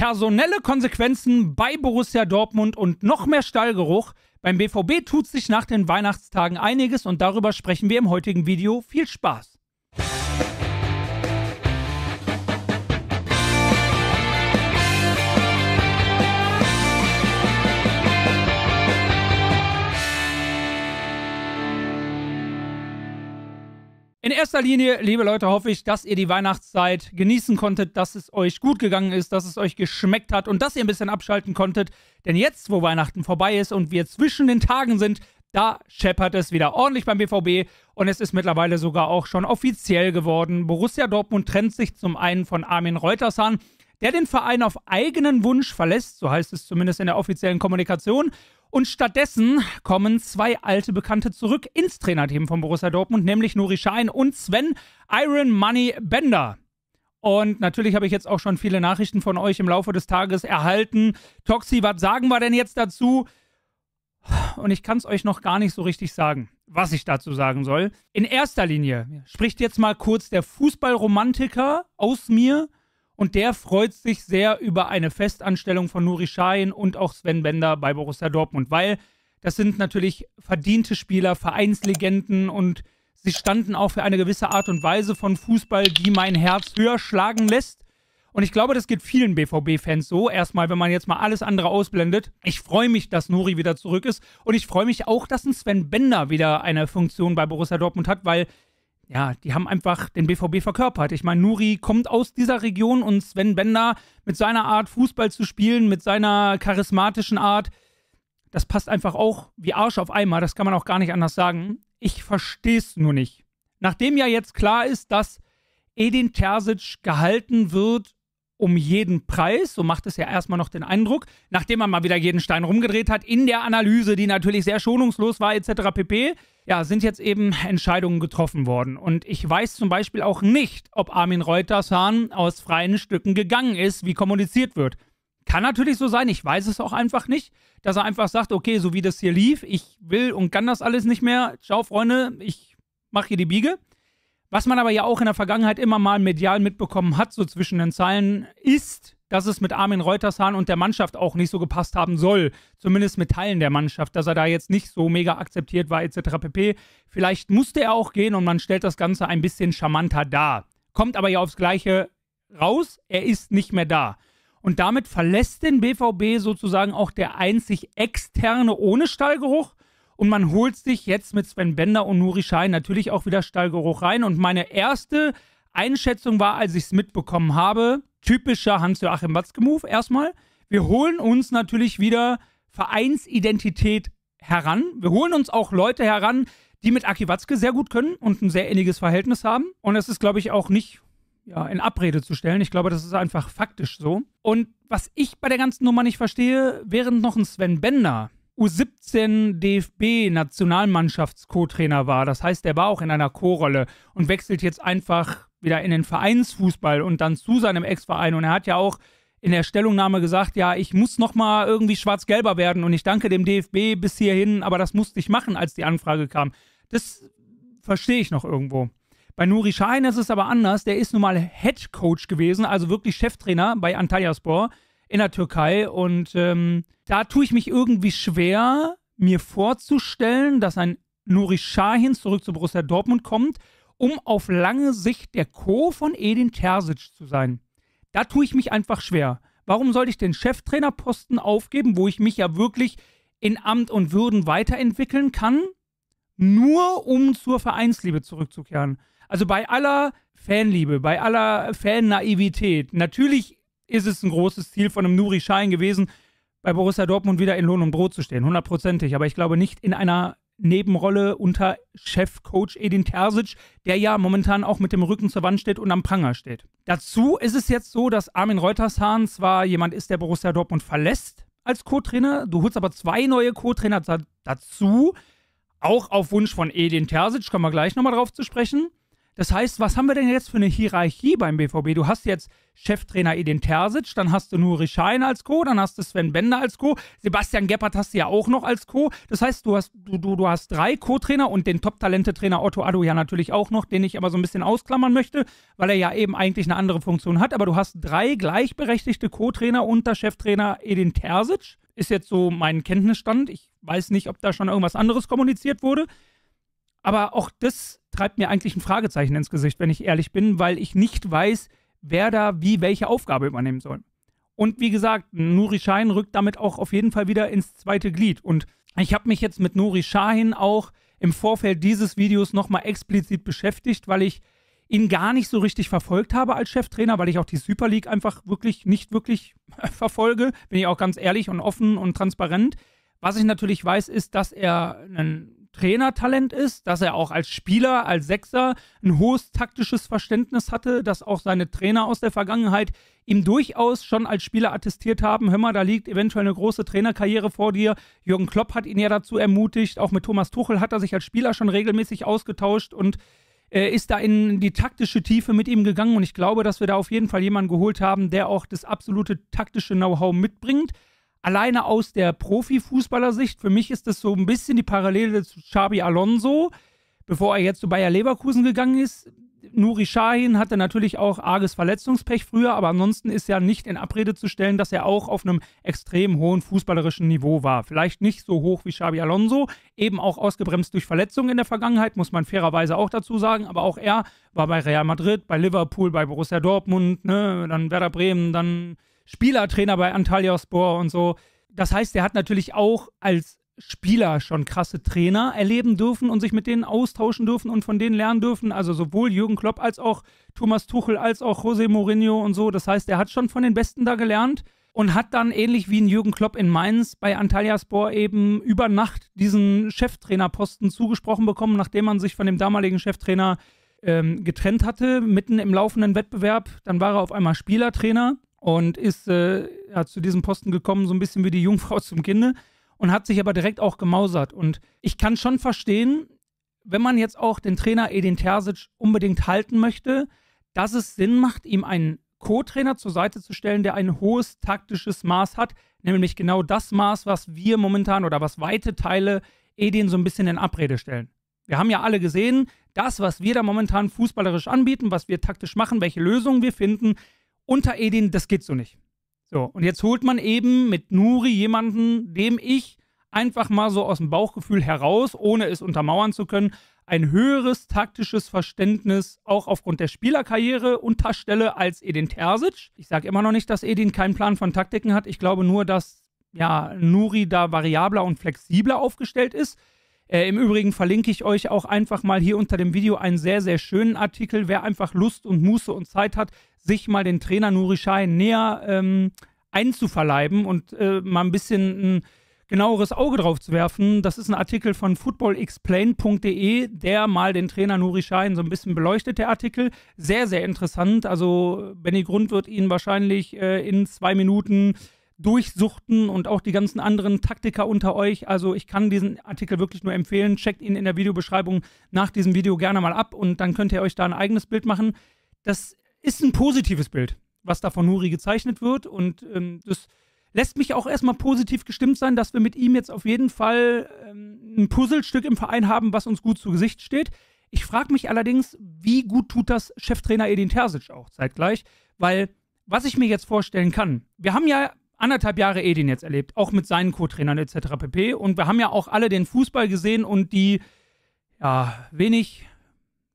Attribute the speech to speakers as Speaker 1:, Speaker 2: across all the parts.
Speaker 1: personelle Konsequenzen bei Borussia Dortmund und noch mehr Stallgeruch. Beim BVB tut sich nach den Weihnachtstagen einiges und darüber sprechen wir im heutigen Video. Viel Spaß! erster Linie, liebe Leute, hoffe ich, dass ihr die Weihnachtszeit genießen konntet, dass es euch gut gegangen ist, dass es euch geschmeckt hat und dass ihr ein bisschen abschalten konntet. Denn jetzt, wo Weihnachten vorbei ist und wir zwischen den Tagen sind, da scheppert es wieder ordentlich beim BVB und es ist mittlerweile sogar auch schon offiziell geworden. Borussia Dortmund trennt sich zum einen von Armin Reutershahn, der den Verein auf eigenen Wunsch verlässt, so heißt es zumindest in der offiziellen Kommunikation, und stattdessen kommen zwei alte Bekannte zurück ins Trainerteam von Borussia Dortmund, nämlich Nuri Schein und Sven Iron Money Bender. Und natürlich habe ich jetzt auch schon viele Nachrichten von euch im Laufe des Tages erhalten. Toxi, was sagen wir denn jetzt dazu? Und ich kann es euch noch gar nicht so richtig sagen, was ich dazu sagen soll. In erster Linie spricht jetzt mal kurz der Fußballromantiker aus mir, und der freut sich sehr über eine Festanstellung von Nuri Sahin und auch Sven Bender bei Borussia Dortmund, weil das sind natürlich verdiente Spieler, Vereinslegenden und sie standen auch für eine gewisse Art und Weise von Fußball, die mein Herz höher schlagen lässt. Und ich glaube, das geht vielen BVB-Fans so. Erstmal, wenn man jetzt mal alles andere ausblendet. Ich freue mich, dass Nuri wieder zurück ist. Und ich freue mich auch, dass ein Sven Bender wieder eine Funktion bei Borussia Dortmund hat, weil ja, die haben einfach den BVB verkörpert. Ich meine, Nuri kommt aus dieser Region und Sven Bender mit seiner Art, Fußball zu spielen, mit seiner charismatischen Art, das passt einfach auch wie Arsch auf Eimer. Das kann man auch gar nicht anders sagen. Ich verstehe es nur nicht. Nachdem ja jetzt klar ist, dass Edin Terzic gehalten wird um jeden Preis. So macht es ja erstmal noch den Eindruck, nachdem man mal wieder jeden Stein rumgedreht hat, in der Analyse, die natürlich sehr schonungslos war, etc. pp. Ja, sind jetzt eben Entscheidungen getroffen worden. Und ich weiß zum Beispiel auch nicht, ob Armin Reutershahn aus freien Stücken gegangen ist, wie kommuniziert wird. Kann natürlich so sein, ich weiß es auch einfach nicht, dass er einfach sagt, okay, so wie das hier lief, ich will und kann das alles nicht mehr. Ciao, Freunde, ich mache hier die Biege. Was man aber ja auch in der Vergangenheit immer mal medial mitbekommen hat, so zwischen den Zeilen, ist, dass es mit Armin Reutershahn und der Mannschaft auch nicht so gepasst haben soll. Zumindest mit Teilen der Mannschaft, dass er da jetzt nicht so mega akzeptiert war, etc. pp. Vielleicht musste er auch gehen und man stellt das Ganze ein bisschen charmanter dar. Kommt aber ja aufs Gleiche raus, er ist nicht mehr da. Und damit verlässt den BVB sozusagen auch der einzig externe ohne Stallgeruch und man holt sich jetzt mit Sven Bender und Nuri Schein natürlich auch wieder Stallgeruch rein. Und meine erste Einschätzung war, als ich es mitbekommen habe, typischer Hans-Joachim Watzke-Move erstmal. Wir holen uns natürlich wieder Vereinsidentität heran. Wir holen uns auch Leute heran, die mit Aki Watzke sehr gut können und ein sehr inniges Verhältnis haben. Und es ist, glaube ich, auch nicht ja, in Abrede zu stellen. Ich glaube, das ist einfach faktisch so. Und was ich bei der ganzen Nummer nicht verstehe, während noch ein Sven Bender U17 DFB Nationalmannschafts-Co-Trainer war. Das heißt, er war auch in einer Co-Rolle und wechselt jetzt einfach wieder in den Vereinsfußball und dann zu seinem Ex-Verein. Und er hat ja auch in der Stellungnahme gesagt, ja, ich muss nochmal irgendwie schwarz-gelber werden und ich danke dem DFB bis hierhin, aber das musste ich machen, als die Anfrage kam. Das verstehe ich noch irgendwo. Bei Nuri Schein ist es aber anders. Der ist nun mal Head Coach gewesen, also wirklich Cheftrainer bei Antalyaspor. Sport in der Türkei. Und ähm, da tue ich mich irgendwie schwer, mir vorzustellen, dass ein Nuri Sahin zurück zu Borussia Dortmund kommt, um auf lange Sicht der Co. von Edin Terzic zu sein. Da tue ich mich einfach schwer. Warum sollte ich den Cheftrainerposten aufgeben, wo ich mich ja wirklich in Amt und Würden weiterentwickeln kann, nur um zur Vereinsliebe zurückzukehren? Also bei aller Fanliebe, bei aller Fan-Naivität. Natürlich ist es ein großes Ziel von einem Nuri Schein gewesen, bei Borussia Dortmund wieder in Lohn und Brot zu stehen, hundertprozentig. Aber ich glaube nicht in einer Nebenrolle unter Chefcoach Edin Terzic, der ja momentan auch mit dem Rücken zur Wand steht und am Pranger steht. Dazu ist es jetzt so, dass Armin Reutershahn zwar jemand ist, der Borussia Dortmund verlässt als Co-Trainer, du holst aber zwei neue Co-Trainer dazu, auch auf Wunsch von Edin Terzic, kommen wir gleich nochmal drauf zu sprechen. Das heißt, was haben wir denn jetzt für eine Hierarchie beim BVB? Du hast jetzt Cheftrainer Edin Terzic, dann hast du Nuri Schein als Co, dann hast du Sven Bender als Co, Sebastian Gebhardt hast du ja auch noch als Co. Das heißt, du hast, du, du, du hast drei Co-Trainer und den Top-Talente-Trainer Otto Addo ja natürlich auch noch, den ich aber so ein bisschen ausklammern möchte, weil er ja eben eigentlich eine andere Funktion hat. Aber du hast drei gleichberechtigte Co-Trainer unter Cheftrainer Edin Terzic. Ist jetzt so mein Kenntnisstand. Ich weiß nicht, ob da schon irgendwas anderes kommuniziert wurde. Aber auch das treibt mir eigentlich ein Fragezeichen ins Gesicht, wenn ich ehrlich bin, weil ich nicht weiß, wer da wie welche Aufgabe übernehmen soll. Und wie gesagt, Nuri Shahin rückt damit auch auf jeden Fall wieder ins zweite Glied. Und ich habe mich jetzt mit Nuri Shahin auch im Vorfeld dieses Videos nochmal explizit beschäftigt, weil ich ihn gar nicht so richtig verfolgt habe als Cheftrainer, weil ich auch die Super League einfach wirklich nicht wirklich verfolge. Bin ich auch ganz ehrlich und offen und transparent. Was ich natürlich weiß, ist, dass er ein Trainertalent ist, dass er auch als Spieler, als Sechser ein hohes taktisches Verständnis hatte, dass auch seine Trainer aus der Vergangenheit ihm durchaus schon als Spieler attestiert haben, hör mal, da liegt eventuell eine große Trainerkarriere vor dir. Jürgen Klopp hat ihn ja dazu ermutigt, auch mit Thomas Tuchel hat er sich als Spieler schon regelmäßig ausgetauscht und äh, ist da in die taktische Tiefe mit ihm gegangen und ich glaube, dass wir da auf jeden Fall jemanden geholt haben, der auch das absolute taktische Know-how mitbringt alleine aus der Profifußballersicht, für mich ist das so ein bisschen die Parallele zu Xabi Alonso, bevor er jetzt zu Bayer Leverkusen gegangen ist. Nuri Sahin hatte natürlich auch arges Verletzungspech früher, aber ansonsten ist ja nicht in Abrede zu stellen, dass er auch auf einem extrem hohen fußballerischen Niveau war. Vielleicht nicht so hoch wie Xabi Alonso, eben auch ausgebremst durch Verletzungen in der Vergangenheit, muss man fairerweise auch dazu sagen, aber auch er war bei Real Madrid, bei Liverpool, bei Borussia Dortmund, ne, dann Werder Bremen, dann Spielertrainer bei Antalya Spor und so. Das heißt, er hat natürlich auch als Spieler schon krasse Trainer erleben dürfen und sich mit denen austauschen dürfen und von denen lernen dürfen. Also sowohl Jürgen Klopp als auch Thomas Tuchel als auch José Mourinho und so. Das heißt, er hat schon von den Besten da gelernt und hat dann ähnlich wie ein Jürgen Klopp in Mainz bei Antalyaspor eben über Nacht diesen Cheftrainerposten zugesprochen bekommen, nachdem man sich von dem damaligen Cheftrainer ähm, getrennt hatte, mitten im laufenden Wettbewerb. Dann war er auf einmal Spielertrainer und ist äh, ja, zu diesem Posten gekommen, so ein bisschen wie die Jungfrau zum Kinde und hat sich aber direkt auch gemausert. Und ich kann schon verstehen, wenn man jetzt auch den Trainer Edin Terzic unbedingt halten möchte, dass es Sinn macht, ihm einen Co-Trainer zur Seite zu stellen, der ein hohes taktisches Maß hat, nämlich genau das Maß, was wir momentan oder was weite Teile Edin so ein bisschen in Abrede stellen. Wir haben ja alle gesehen, das, was wir da momentan fußballerisch anbieten, was wir taktisch machen, welche Lösungen wir finden, unter Edin, das geht so nicht. So, und jetzt holt man eben mit Nuri jemanden, dem ich einfach mal so aus dem Bauchgefühl heraus, ohne es untermauern zu können, ein höheres taktisches Verständnis auch aufgrund der Spielerkarriere unterstelle als Edin Terzic. Ich sage immer noch nicht, dass Edin keinen Plan von Taktiken hat. Ich glaube nur, dass ja, Nuri da variabler und flexibler aufgestellt ist. Äh, Im Übrigen verlinke ich euch auch einfach mal hier unter dem Video einen sehr, sehr schönen Artikel. Wer einfach Lust und Muße und Zeit hat, sich mal den Trainer Nuri Schein näher ähm, einzuverleiben und äh, mal ein bisschen ein genaueres Auge drauf zu werfen. Das ist ein Artikel von footballexplain.de, der mal den Trainer Nuri Schein so ein bisschen beleuchtet, der Artikel. Sehr, sehr interessant. Also Benny Grund wird ihn wahrscheinlich äh, in zwei Minuten durchsuchten und auch die ganzen anderen Taktiker unter euch. Also ich kann diesen Artikel wirklich nur empfehlen. Checkt ihn in der Videobeschreibung nach diesem Video gerne mal ab und dann könnt ihr euch da ein eigenes Bild machen. Das ist ein positives Bild, was da von Nuri gezeichnet wird und ähm, das lässt mich auch erstmal positiv gestimmt sein, dass wir mit ihm jetzt auf jeden Fall ähm, ein Puzzlestück im Verein haben, was uns gut zu Gesicht steht. Ich frage mich allerdings, wie gut tut das Cheftrainer Edin Terzic auch zeitgleich, weil was ich mir jetzt vorstellen kann, wir haben ja anderthalb Jahre Edin jetzt erlebt, auch mit seinen Co-Trainern etc. pp. Und wir haben ja auch alle den Fußball gesehen und die ja, wenig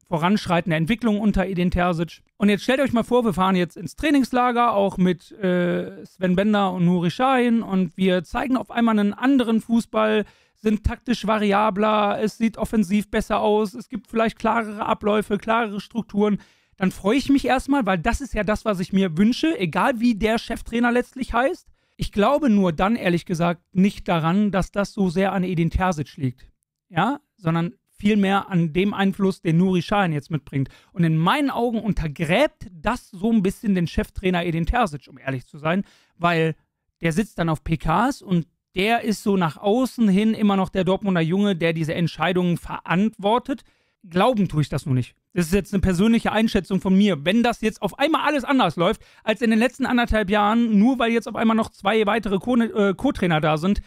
Speaker 1: voranschreitende Entwicklung unter Edin Terzic. Und jetzt stellt euch mal vor, wir fahren jetzt ins Trainingslager, auch mit äh, Sven Bender und Nuri Sahin und wir zeigen auf einmal einen anderen Fußball, sind taktisch variabler, es sieht offensiv besser aus, es gibt vielleicht klarere Abläufe, klarere Strukturen. Dann freue ich mich erstmal, weil das ist ja das, was ich mir wünsche, egal wie der Cheftrainer letztlich heißt. Ich glaube nur dann, ehrlich gesagt, nicht daran, dass das so sehr an Edin Terzic liegt. Ja, sondern vielmehr an dem Einfluss, den Nuri Sahin jetzt mitbringt. Und in meinen Augen untergräbt das so ein bisschen den Cheftrainer Edin Terzic, um ehrlich zu sein, weil der sitzt dann auf PKs und der ist so nach außen hin immer noch der Dortmunder Junge, der diese Entscheidungen verantwortet glauben tue ich das nur nicht. Das ist jetzt eine persönliche Einschätzung von mir. Wenn das jetzt auf einmal alles anders läuft als in den letzten anderthalb Jahren, nur weil jetzt auf einmal noch zwei weitere äh, Co-Trainer da sind,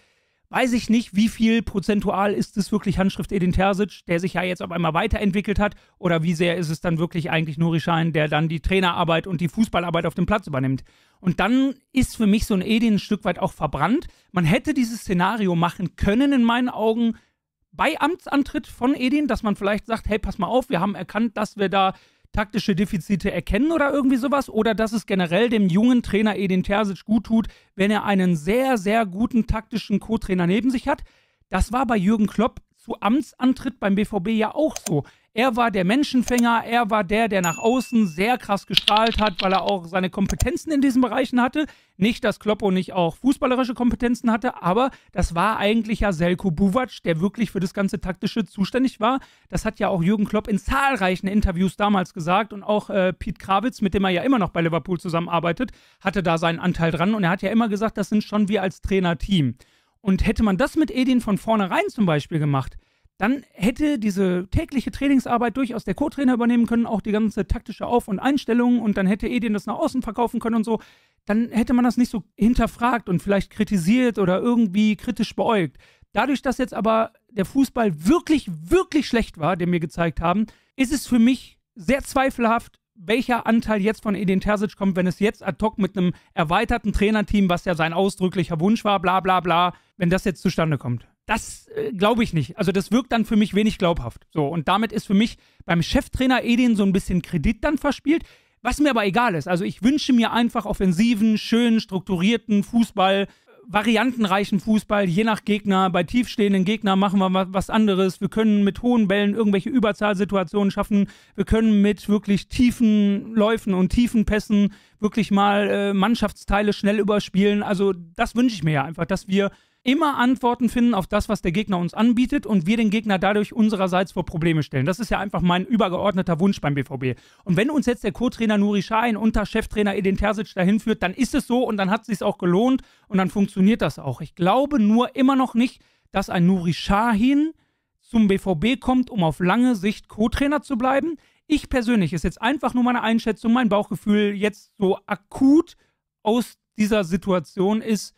Speaker 1: weiß ich nicht, wie viel prozentual ist es wirklich Handschrift Edin Terzic, der sich ja jetzt auf einmal weiterentwickelt hat, oder wie sehr ist es dann wirklich eigentlich Nuri Schein, der dann die Trainerarbeit und die Fußballarbeit auf dem Platz übernimmt. Und dann ist für mich so ein Edin ein Stück weit auch verbrannt. Man hätte dieses Szenario machen können in meinen Augen, bei Amtsantritt von Edin, dass man vielleicht sagt, hey, pass mal auf, wir haben erkannt, dass wir da taktische Defizite erkennen oder irgendwie sowas? Oder dass es generell dem jungen Trainer Edin Terzic gut tut, wenn er einen sehr, sehr guten taktischen Co-Trainer neben sich hat? Das war bei Jürgen Klopp zu Amtsantritt beim BVB ja auch so. Er war der Menschenfänger, er war der, der nach außen sehr krass gestrahlt hat, weil er auch seine Kompetenzen in diesen Bereichen hatte. Nicht, dass Kloppo nicht auch fußballerische Kompetenzen hatte, aber das war eigentlich ja Selko Buvac, der wirklich für das ganze Taktische zuständig war. Das hat ja auch Jürgen Klopp in zahlreichen Interviews damals gesagt und auch äh, Pete Krawitz, mit dem er ja immer noch bei Liverpool zusammenarbeitet, hatte da seinen Anteil dran und er hat ja immer gesagt, das sind schon wir als Trainer Team. Und hätte man das mit Edin von vornherein zum Beispiel gemacht, dann hätte diese tägliche Trainingsarbeit durchaus der Co-Trainer übernehmen können, auch die ganze taktische Auf- und Einstellung und dann hätte Edin das nach außen verkaufen können und so. Dann hätte man das nicht so hinterfragt und vielleicht kritisiert oder irgendwie kritisch beäugt. Dadurch, dass jetzt aber der Fußball wirklich, wirklich schlecht war, den wir gezeigt haben, ist es für mich sehr zweifelhaft, welcher Anteil jetzt von Edin Terzic kommt, wenn es jetzt ad hoc mit einem erweiterten Trainerteam, was ja sein ausdrücklicher Wunsch war, bla bla bla, wenn das jetzt zustande kommt das äh, glaube ich nicht. Also das wirkt dann für mich wenig glaubhaft. So, und damit ist für mich beim Cheftrainer Edin so ein bisschen Kredit dann verspielt, was mir aber egal ist. Also ich wünsche mir einfach offensiven, schönen, strukturierten Fußball, äh, variantenreichen Fußball, je nach Gegner. Bei tiefstehenden Gegnern machen wir was anderes. Wir können mit hohen Bällen irgendwelche Überzahlsituationen schaffen. Wir können mit wirklich tiefen Läufen und tiefen Pässen wirklich mal äh, Mannschaftsteile schnell überspielen. Also das wünsche ich mir ja einfach, dass wir immer Antworten finden auf das, was der Gegner uns anbietet und wir den Gegner dadurch unsererseits vor Probleme stellen. Das ist ja einfach mein übergeordneter Wunsch beim BVB. Und wenn uns jetzt der Co-Trainer Nuri Sahin unter Cheftrainer Edin Terzic dahin führt, dann ist es so und dann hat es sich auch gelohnt und dann funktioniert das auch. Ich glaube nur immer noch nicht, dass ein Nuri Sahin zum BVB kommt, um auf lange Sicht Co-Trainer zu bleiben. Ich persönlich ist jetzt einfach nur meine Einschätzung, mein Bauchgefühl jetzt so akut aus dieser Situation ist,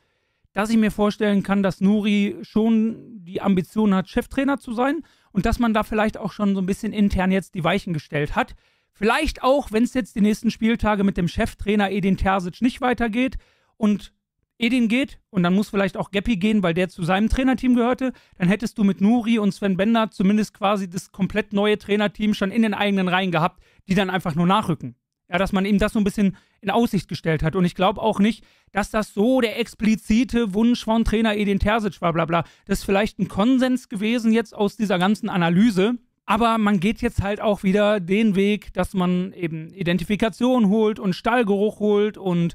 Speaker 1: dass ich mir vorstellen kann, dass Nuri schon die Ambition hat, Cheftrainer zu sein und dass man da vielleicht auch schon so ein bisschen intern jetzt die Weichen gestellt hat. Vielleicht auch, wenn es jetzt die nächsten Spieltage mit dem Cheftrainer Edin Terzic nicht weitergeht und Edin geht und dann muss vielleicht auch Geppi gehen, weil der zu seinem Trainerteam gehörte, dann hättest du mit Nuri und Sven Bender zumindest quasi das komplett neue Trainerteam schon in den eigenen Reihen gehabt, die dann einfach nur nachrücken. Ja, dass man ihm das so ein bisschen in Aussicht gestellt hat. Und ich glaube auch nicht, dass das so der explizite Wunsch von Trainer Edin Terzic war, bla bla. Das ist vielleicht ein Konsens gewesen jetzt aus dieser ganzen Analyse. Aber man geht jetzt halt auch wieder den Weg, dass man eben Identifikation holt und Stallgeruch holt und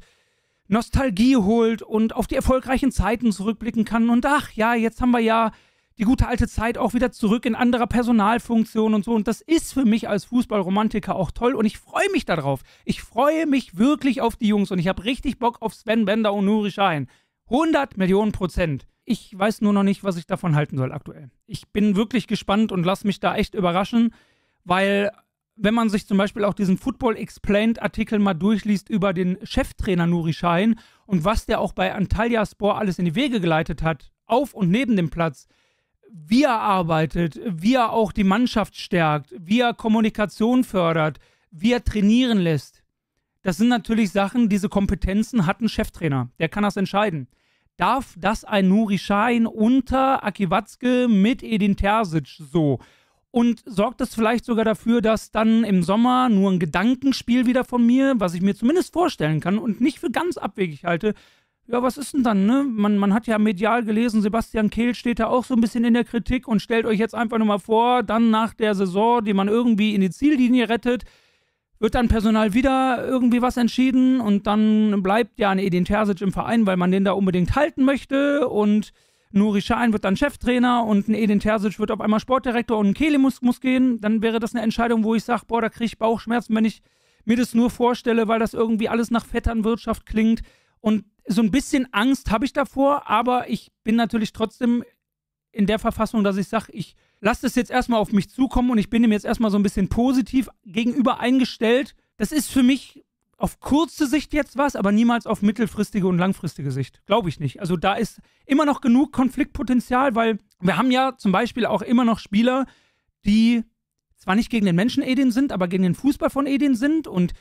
Speaker 1: Nostalgie holt und auf die erfolgreichen Zeiten zurückblicken kann. Und ach ja, jetzt haben wir ja die gute alte Zeit auch wieder zurück in anderer Personalfunktion und so. Und das ist für mich als Fußballromantiker auch toll und ich freue mich darauf. Ich freue mich wirklich auf die Jungs und ich habe richtig Bock auf Sven Bender und Nuri Schein. 100 Millionen Prozent. Ich weiß nur noch nicht, was ich davon halten soll aktuell. Ich bin wirklich gespannt und lasse mich da echt überraschen, weil wenn man sich zum Beispiel auch diesen Football Explained Artikel mal durchliest über den Cheftrainer Nuri Schein und was der auch bei Antalya Sport alles in die Wege geleitet hat, auf und neben dem Platz, wie er arbeitet, wie er auch die Mannschaft stärkt, wie er Kommunikation fördert, wie er trainieren lässt. Das sind natürlich Sachen, diese Kompetenzen hat ein Cheftrainer. Der kann das entscheiden. Darf das ein Nuri Schein unter Akiwatzke mit Edin Terzic so? Und sorgt das vielleicht sogar dafür, dass dann im Sommer nur ein Gedankenspiel wieder von mir, was ich mir zumindest vorstellen kann und nicht für ganz abwegig halte, ja, was ist denn dann, ne? Man, man hat ja medial gelesen, Sebastian Kehl steht da auch so ein bisschen in der Kritik und stellt euch jetzt einfach nur mal vor, dann nach der Saison, die man irgendwie in die Ziellinie rettet, wird dann personal wieder irgendwie was entschieden und dann bleibt ja ein Edin Terzic im Verein, weil man den da unbedingt halten möchte und Nuri Schein wird dann Cheftrainer und ein Edin Terzic wird auf einmal Sportdirektor und ein Kehl muss, muss gehen, dann wäre das eine Entscheidung, wo ich sage, boah, da kriege ich Bauchschmerzen, wenn ich mir das nur vorstelle, weil das irgendwie alles nach Vetternwirtschaft klingt und so ein bisschen Angst habe ich davor, aber ich bin natürlich trotzdem in der Verfassung, dass ich sage, ich lasse das jetzt erstmal auf mich zukommen und ich bin ihm jetzt erstmal so ein bisschen positiv gegenüber eingestellt. Das ist für mich auf kurze Sicht jetzt was, aber niemals auf mittelfristige und langfristige Sicht. Glaube ich nicht. Also da ist immer noch genug Konfliktpotenzial, weil wir haben ja zum Beispiel auch immer noch Spieler, die zwar nicht gegen den Menschen Edin sind, aber gegen den Fußball von Edin sind und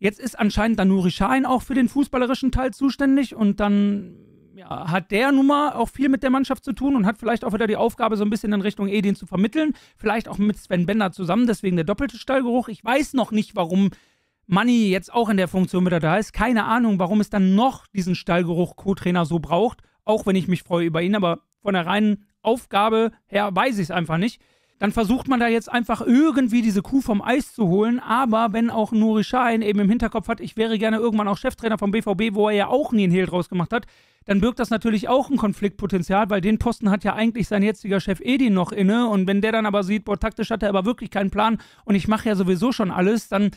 Speaker 1: Jetzt ist anscheinend Danuri Schein auch für den fußballerischen Teil zuständig und dann ja, hat der nun mal auch viel mit der Mannschaft zu tun und hat vielleicht auch wieder die Aufgabe, so ein bisschen in Richtung Edin zu vermitteln. Vielleicht auch mit Sven Bender zusammen, deswegen der doppelte Stallgeruch. Ich weiß noch nicht, warum Manni jetzt auch in der Funktion wieder da ist. Keine Ahnung, warum es dann noch diesen Stallgeruch Co-Trainer so braucht. Auch wenn ich mich freue über ihn, aber von der reinen Aufgabe her weiß ich es einfach nicht dann versucht man da jetzt einfach irgendwie diese Kuh vom Eis zu holen. Aber wenn auch Nuri Schein eben im Hinterkopf hat, ich wäre gerne irgendwann auch Cheftrainer vom BVB, wo er ja auch nie einen Hehl draus gemacht hat, dann birgt das natürlich auch ein Konfliktpotenzial, weil den Posten hat ja eigentlich sein jetziger Chef Edi noch inne. Und wenn der dann aber sieht, boah, taktisch hat er aber wirklich keinen Plan und ich mache ja sowieso schon alles, dann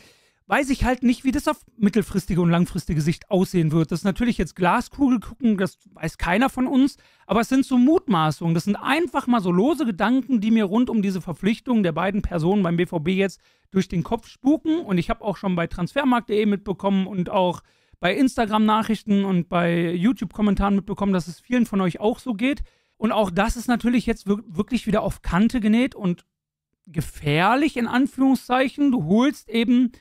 Speaker 1: weiß ich halt nicht, wie das auf mittelfristige und langfristige Sicht aussehen wird. Das ist natürlich jetzt Glaskugel gucken, das weiß keiner von uns, aber es sind so Mutmaßungen, das sind einfach mal so lose Gedanken, die mir rund um diese Verpflichtung der beiden Personen beim BVB jetzt durch den Kopf spuken und ich habe auch schon bei transfermarkt.de mitbekommen und auch bei Instagram Nachrichten und bei YouTube Kommentaren mitbekommen, dass es vielen von euch auch so geht und auch das ist natürlich jetzt wirklich wieder auf Kante genäht und gefährlich in Anführungszeichen, du holst eben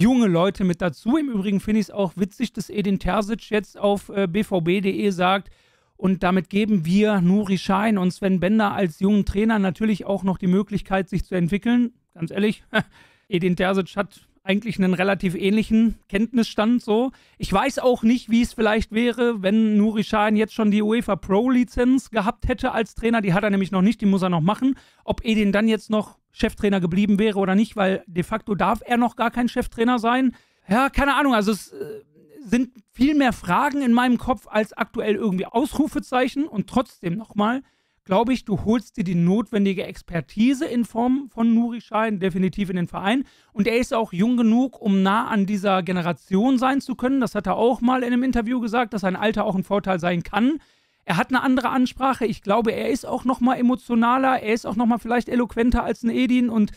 Speaker 1: junge Leute mit dazu. Im Übrigen finde ich es auch witzig, dass Edin Terzic jetzt auf äh, bvb.de sagt, und damit geben wir Nuri Schein und Sven Bender als jungen Trainer natürlich auch noch die Möglichkeit, sich zu entwickeln. Ganz ehrlich, Edin Terzic hat eigentlich einen relativ ähnlichen Kenntnisstand so. Ich weiß auch nicht, wie es vielleicht wäre, wenn Nuri Schein jetzt schon die UEFA Pro Lizenz gehabt hätte als Trainer. Die hat er nämlich noch nicht, die muss er noch machen. Ob Edin dann jetzt noch Cheftrainer geblieben wäre oder nicht, weil de facto darf er noch gar kein Cheftrainer sein. Ja, keine Ahnung. Also es äh, sind viel mehr Fragen in meinem Kopf als aktuell irgendwie Ausrufezeichen. Und trotzdem nochmal, glaube ich, du holst dir die notwendige Expertise in Form von Nuri Schein definitiv in den Verein. Und er ist auch jung genug, um nah an dieser Generation sein zu können. Das hat er auch mal in einem Interview gesagt, dass sein Alter auch ein Vorteil sein kann. Er hat eine andere Ansprache. Ich glaube, er ist auch noch mal emotionaler. Er ist auch noch mal vielleicht eloquenter als ein Edin und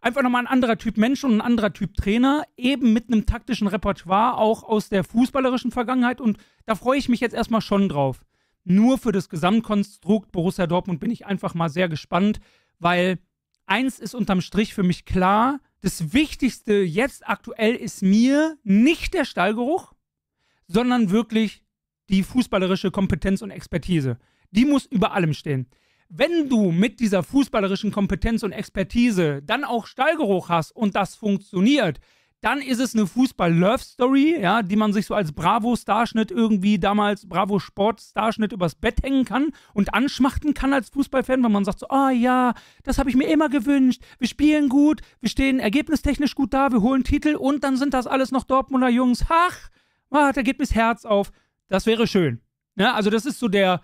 Speaker 1: einfach nochmal ein anderer Typ Mensch und ein anderer Typ Trainer, eben mit einem taktischen Repertoire, auch aus der fußballerischen Vergangenheit. Und da freue ich mich jetzt erstmal schon drauf. Nur für das Gesamtkonstrukt Borussia Dortmund bin ich einfach mal sehr gespannt, weil eins ist unterm Strich für mich klar. Das Wichtigste jetzt aktuell ist mir nicht der Stallgeruch, sondern wirklich die fußballerische Kompetenz und Expertise. Die muss über allem stehen. Wenn du mit dieser fußballerischen Kompetenz und Expertise dann auch Stallgeruch hast und das funktioniert, dann ist es eine Fußball-Love-Story, ja, die man sich so als Bravo-Starschnitt irgendwie damals Bravo-Sport-Starschnitt übers Bett hängen kann und anschmachten kann als Fußballfan, wenn man sagt so, ah oh, ja, das habe ich mir immer gewünscht, wir spielen gut, wir stehen ergebnistechnisch gut da, wir holen Titel und dann sind das alles noch Dortmunder Jungs, ach, ah, da geht das Herz auf. Das wäre schön. Ja, ne? also das ist so der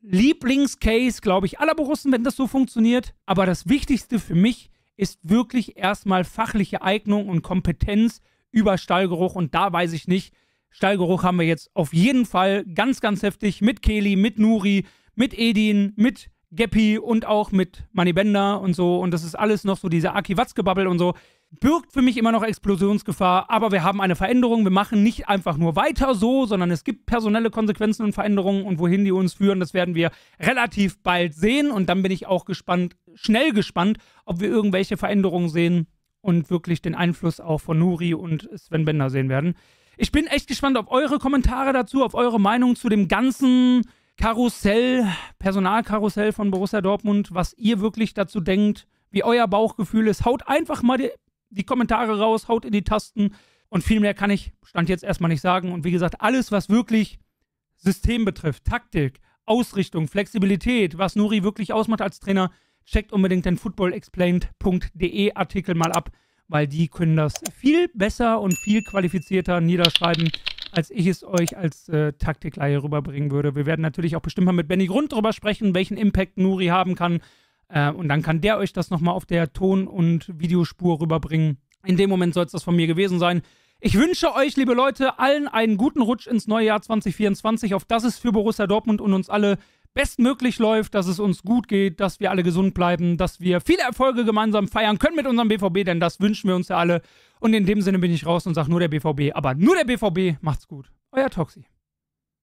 Speaker 1: Lieblingscase, glaube ich, aller Borussen, wenn das so funktioniert. Aber das Wichtigste für mich ist wirklich erstmal fachliche Eignung und Kompetenz über Stallgeruch. Und da weiß ich nicht, Stallgeruch haben wir jetzt auf jeden Fall ganz, ganz heftig mit Kelly, mit Nuri, mit Edin, mit Geppi und auch mit Manny Bender und so. Und das ist alles noch so diese Aki-Watzke-Bubble und so. Birgt für mich immer noch Explosionsgefahr, aber wir haben eine Veränderung. Wir machen nicht einfach nur weiter so, sondern es gibt personelle Konsequenzen und Veränderungen und wohin die uns führen, das werden wir relativ bald sehen. Und dann bin ich auch gespannt, schnell gespannt, ob wir irgendwelche Veränderungen sehen und wirklich den Einfluss auch von Nuri und Sven Bender sehen werden. Ich bin echt gespannt auf eure Kommentare dazu, auf eure Meinung zu dem ganzen Karussell, Personalkarussell von Borussia Dortmund, was ihr wirklich dazu denkt, wie euer Bauchgefühl ist. Haut einfach mal die, die Kommentare raus, haut in die Tasten. Und viel mehr kann ich Stand jetzt erstmal nicht sagen. Und wie gesagt, alles, was wirklich System betrifft, Taktik, Ausrichtung, Flexibilität, was Nuri wirklich ausmacht als Trainer, checkt unbedingt den footballexplained.de Artikel mal ab, weil die können das viel besser und viel qualifizierter niederschreiben als ich es euch als äh, Taktikleihe rüberbringen würde. Wir werden natürlich auch bestimmt mal mit Benny Grund drüber sprechen, welchen Impact Nuri haben kann. Äh, und dann kann der euch das nochmal auf der Ton- und Videospur rüberbringen. In dem Moment soll es das von mir gewesen sein. Ich wünsche euch, liebe Leute, allen einen guten Rutsch ins neue Jahr 2024, auf das es für Borussia Dortmund und uns alle bestmöglich läuft, dass es uns gut geht, dass wir alle gesund bleiben, dass wir viele Erfolge gemeinsam feiern können mit unserem BVB, denn das wünschen wir uns ja alle. Und in dem Sinne bin ich raus und sage nur der BVB, aber nur der BVB. Macht's gut. Euer Toxi.